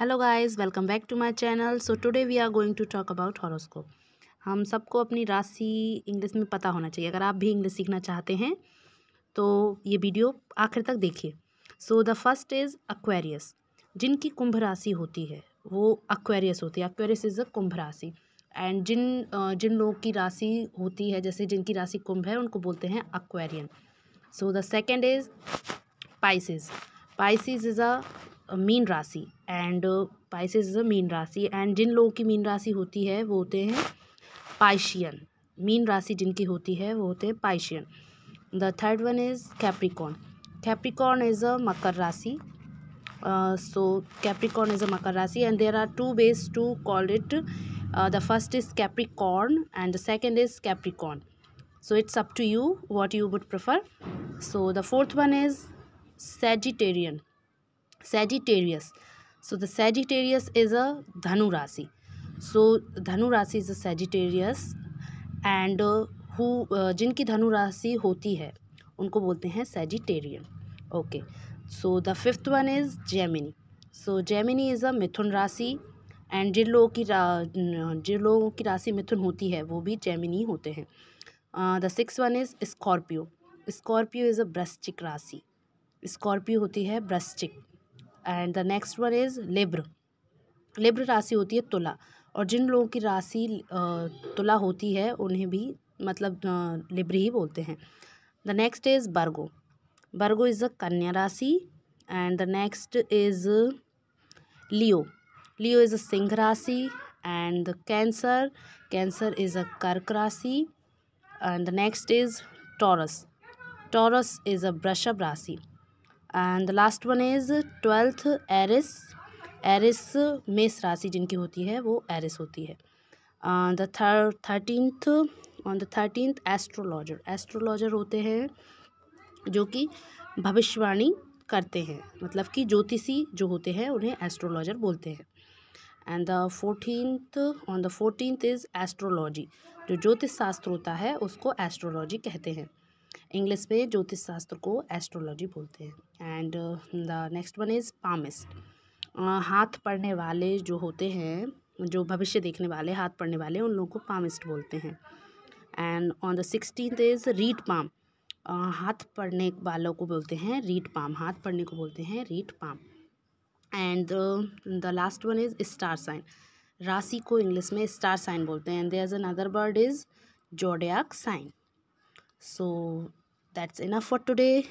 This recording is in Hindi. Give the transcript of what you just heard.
hello guys welcome back to my channel so today we are going to talk about horoscope हम सबको अपनी राशि इंग्लिश में पता होना चाहिए अगर आप भी इंग्लिश सीखना चाहते हैं तो ये वीडियो आखिर तक देखिए so the first is Aquarius जिनकी कुंभ राशि होती है वो अक्वेरियस होती है अक्वेरियस इज़ अ कुंभ राशि एंड जिन जिन लोगों की राशि होती है जैसे जिनकी राशि कुंभ है उनको बोलते हैं Aquarian so the second is Pisces Pisces is a Meen rashi and Pisces is a Meen rashi and जिन लोगों की मीन राशि होती है वो होते हैं पाइशियन मीन राशि जिनकी होती है वो होते हैं Piscean the third one is Capricorn Capricorn is a Makar rashi so Capricorn is a Makar rashi and there are two ways to call it the first is Capricorn and the second is Capricorn so it's up to you what you would prefer so the fourth one is Sagittarian Sagittarius so the Sagittarius is a Dhanu rashi so Dhanu rashi is a Sagittarius and who जिनकी धनु राशि होती है उनको बोलते हैं Sagittarian okay so the fifth one is Gemini so Gemini is a Mithun rashi and जिन लोगों की जिन लोगों की राशि मिथुन होती है वो भी जेमिनी होते हैं the six one is Scorpio Scorpio is a Vrishchik rashi Scorpio होती है Vrishchik and the next one is Libra Libra राशि होती है तुला और जिन लोगों की राशि तुला होती है उन्हें भी मतलब लिब्र ही बोलते हैं the next is Virgo Virgo is a Kanya rashi and the next is Leo Leo is a Singh rashi and the Cancer Cancer is a Kark rashi and the next is Taurus Taurus is a Vrishabh rashi and the last one is twelfth Aries Aries Mesh राशि जिनकी होती है वो एरिस होती है the thirteenth on the thirteenth astrologer astrologer होते हैं जो कि भविष्यवाणी करते हैं मतलब कि ज्योतिषी जो होते हैं उन्हें एस्ट्रोलॉजर बोलते हैं and the fourteenth on the fourteenth is astrology जो ज्योतिष शास्त्र होता है उसको एस्ट्रोलॉजी कहते हैं इंग्लिश में ज्योतिष शास्त्र को एस्ट्रोलॉजी बोलते हैं and the next one is palmist हाथ पढ़ने वाले जो होते हैं जो भविष्य देखने वाले हाथ पढ़ने वाले उन लोगों को पामिस्ट बोलते हैं and on the sixteen is read palm हाथ पढ़ने वालों को बोलते हैं रीट पाम हाथ पढ़ने को बोलते हैं read palm and the last one is star sign राशि को इंग्लिश में स्टार साइन बोलते हैं and there is another word is zodiac sign so that's enough for today